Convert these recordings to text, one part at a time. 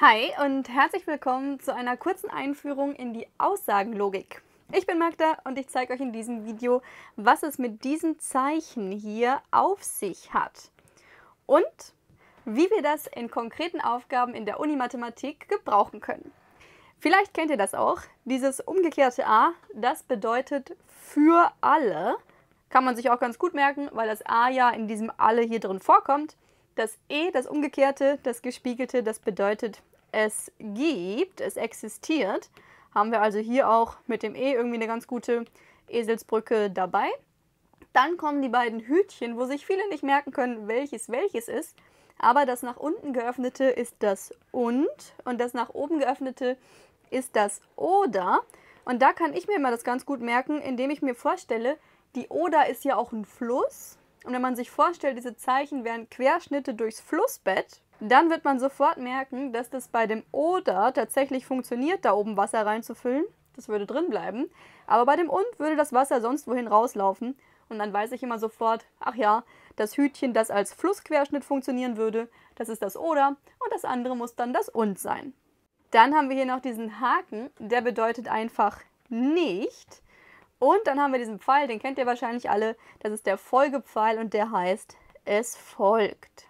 Hi und herzlich willkommen zu einer kurzen Einführung in die Aussagenlogik. Ich bin Magda und ich zeige euch in diesem Video, was es mit diesen Zeichen hier auf sich hat und wie wir das in konkreten Aufgaben in der Uni Mathematik gebrauchen können. Vielleicht kennt ihr das auch, dieses umgekehrte A, das bedeutet für alle. Kann man sich auch ganz gut merken, weil das A ja in diesem alle hier drin vorkommt. Das E, das Umgekehrte, das Gespiegelte, das bedeutet, es gibt, es existiert. Haben wir also hier auch mit dem E irgendwie eine ganz gute Eselsbrücke dabei. Dann kommen die beiden Hütchen, wo sich viele nicht merken können, welches welches ist. Aber das nach unten geöffnete ist das und und das nach oben geöffnete ist das oder. Und da kann ich mir immer das ganz gut merken, indem ich mir vorstelle, die Oder ist ja auch ein Fluss und wenn man sich vorstellt, diese Zeichen wären Querschnitte durchs Flussbett, dann wird man sofort merken, dass das bei dem Oder tatsächlich funktioniert, da oben Wasser reinzufüllen. Das würde drin bleiben. Aber bei dem Und würde das Wasser sonst wohin rauslaufen. Und dann weiß ich immer sofort, ach ja, das Hütchen, das als Flussquerschnitt funktionieren würde, das ist das Oder und das andere muss dann das Und sein. Dann haben wir hier noch diesen Haken, der bedeutet einfach nicht. Und dann haben wir diesen Pfeil, den kennt ihr wahrscheinlich alle. Das ist der Folgepfeil und der heißt Es folgt.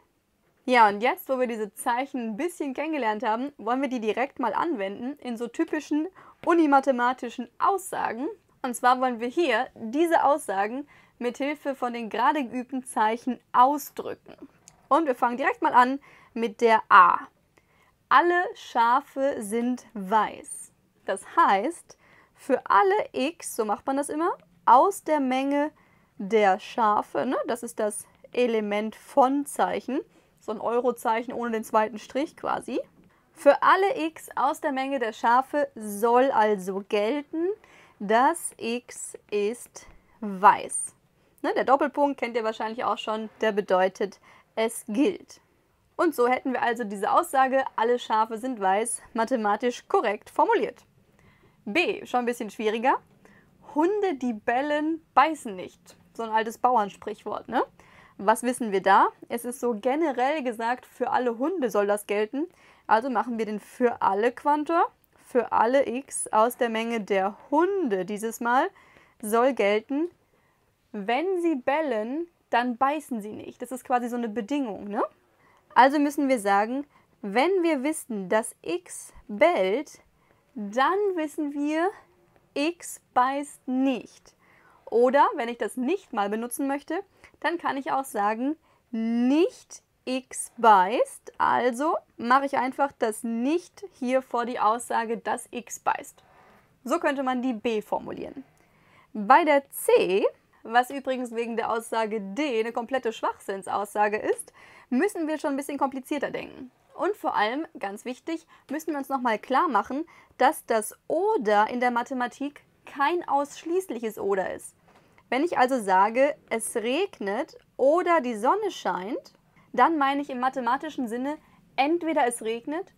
Ja, und jetzt, wo wir diese Zeichen ein bisschen kennengelernt haben, wollen wir die direkt mal anwenden in so typischen unimathematischen Aussagen. Und zwar wollen wir hier diese Aussagen mit Hilfe von den gerade geübten Zeichen ausdrücken. Und wir fangen direkt mal an mit der A. Alle Schafe sind weiß. Das heißt, für alle x, so macht man das immer, aus der Menge der Schafe, ne? das ist das Element von Zeichen, so ein Eurozeichen ohne den zweiten Strich quasi. Für alle x aus der Menge der Schafe soll also gelten, dass x ist weiß. Ne? Der Doppelpunkt kennt ihr wahrscheinlich auch schon, der bedeutet, es gilt. Und so hätten wir also diese Aussage, alle Schafe sind weiß, mathematisch korrekt formuliert. B, schon ein bisschen schwieriger. Hunde, die bellen, beißen nicht. So ein altes Bauernsprichwort, ne? Was wissen wir da? Es ist so generell gesagt, für alle Hunde soll das gelten. Also machen wir den für alle Quantor. Für alle x aus der Menge der Hunde dieses Mal soll gelten, wenn sie bellen, dann beißen sie nicht. Das ist quasi so eine Bedingung, ne? Also müssen wir sagen, wenn wir wissen, dass x bellt, dann wissen wir, x beißt nicht. Oder wenn ich das nicht mal benutzen möchte, dann kann ich auch sagen, nicht x beißt. Also mache ich einfach das nicht hier vor die Aussage, dass x beißt. So könnte man die b formulieren. Bei der c, was übrigens wegen der Aussage d eine komplette Schwachsinnsaussage ist, müssen wir schon ein bisschen komplizierter denken. Und vor allem, ganz wichtig, müssen wir uns nochmal klar machen, dass das oder in der Mathematik kein ausschließliches oder ist. Wenn ich also sage, es regnet oder die Sonne scheint, dann meine ich im mathematischen Sinne, entweder es regnet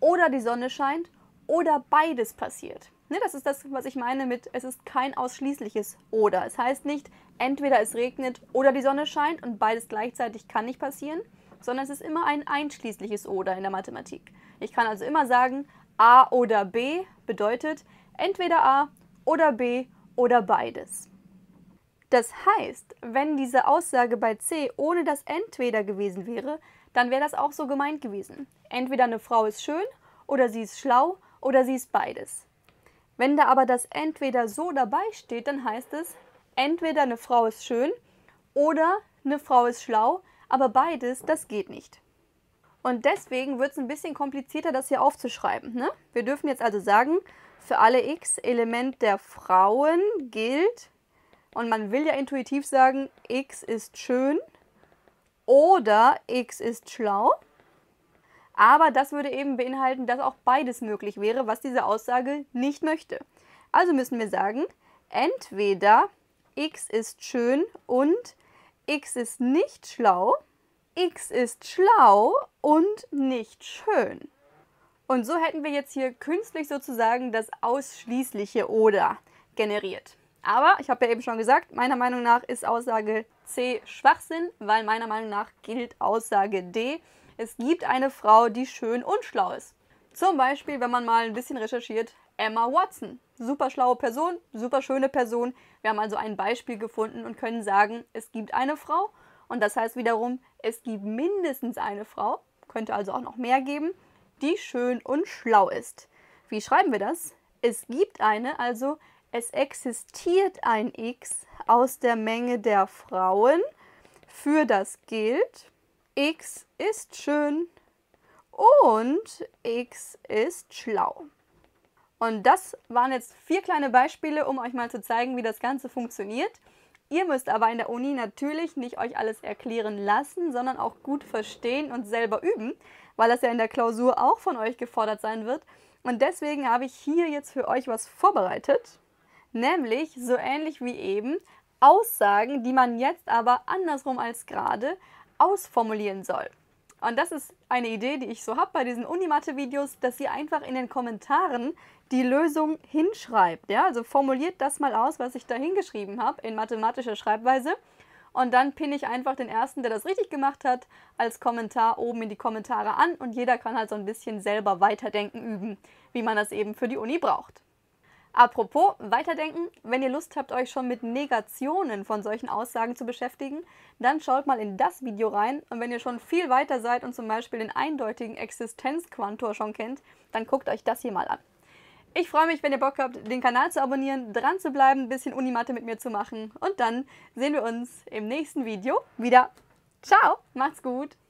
oder die Sonne scheint oder beides passiert. Ne, das ist das, was ich meine mit, es ist kein ausschließliches oder. Es heißt nicht, entweder es regnet oder die Sonne scheint und beides gleichzeitig kann nicht passieren, sondern es ist immer ein einschließliches oder in der Mathematik. Ich kann also immer sagen, A oder B bedeutet entweder A oder B oder beides. Das heißt, wenn diese Aussage bei C ohne das entweder gewesen wäre, dann wäre das auch so gemeint gewesen. Entweder eine Frau ist schön oder sie ist schlau oder sie ist beides. Wenn da aber das entweder so dabei steht, dann heißt es, entweder eine Frau ist schön oder eine Frau ist schlau, aber beides, das geht nicht. Und deswegen wird es ein bisschen komplizierter, das hier aufzuschreiben. Ne? Wir dürfen jetzt also sagen, für alle x Element der Frauen gilt, und man will ja intuitiv sagen, x ist schön oder x ist schlau. Aber das würde eben beinhalten, dass auch beides möglich wäre, was diese Aussage nicht möchte. Also müssen wir sagen, entweder x ist schön und X ist nicht schlau, X ist schlau und nicht schön. Und so hätten wir jetzt hier künstlich sozusagen das ausschließliche oder generiert. Aber ich habe ja eben schon gesagt, meiner Meinung nach ist Aussage C Schwachsinn, weil meiner Meinung nach gilt Aussage D. Es gibt eine Frau, die schön und schlau ist. Zum Beispiel, wenn man mal ein bisschen recherchiert, Emma Watson. Super schlaue Person, super schöne Person. Wir haben also ein Beispiel gefunden und können sagen, es gibt eine Frau. Und das heißt wiederum, es gibt mindestens eine Frau, könnte also auch noch mehr geben, die schön und schlau ist. Wie schreiben wir das? Es gibt eine, also es existiert ein X aus der Menge der Frauen. Für das gilt, X ist schön, und X ist schlau. Und das waren jetzt vier kleine Beispiele, um euch mal zu zeigen, wie das Ganze funktioniert. Ihr müsst aber in der Uni natürlich nicht euch alles erklären lassen, sondern auch gut verstehen und selber üben, weil das ja in der Klausur auch von euch gefordert sein wird. Und deswegen habe ich hier jetzt für euch was vorbereitet, nämlich so ähnlich wie eben Aussagen, die man jetzt aber andersrum als gerade ausformulieren soll. Und das ist eine Idee, die ich so habe bei diesen Unimathe-Videos, dass ihr einfach in den Kommentaren die Lösung hinschreibt. Ja? Also formuliert das mal aus, was ich da hingeschrieben habe in mathematischer Schreibweise. Und dann pinne ich einfach den ersten, der das richtig gemacht hat, als Kommentar oben in die Kommentare an. Und jeder kann halt so ein bisschen selber weiterdenken üben, wie man das eben für die Uni braucht. Apropos, weiterdenken, wenn ihr Lust habt, euch schon mit Negationen von solchen Aussagen zu beschäftigen, dann schaut mal in das Video rein. Und wenn ihr schon viel weiter seid und zum Beispiel den eindeutigen Existenzquantor schon kennt, dann guckt euch das hier mal an. Ich freue mich, wenn ihr Bock habt, den Kanal zu abonnieren, dran zu bleiben, ein bisschen Unimatte mit mir zu machen. Und dann sehen wir uns im nächsten Video wieder. Ciao, macht's gut!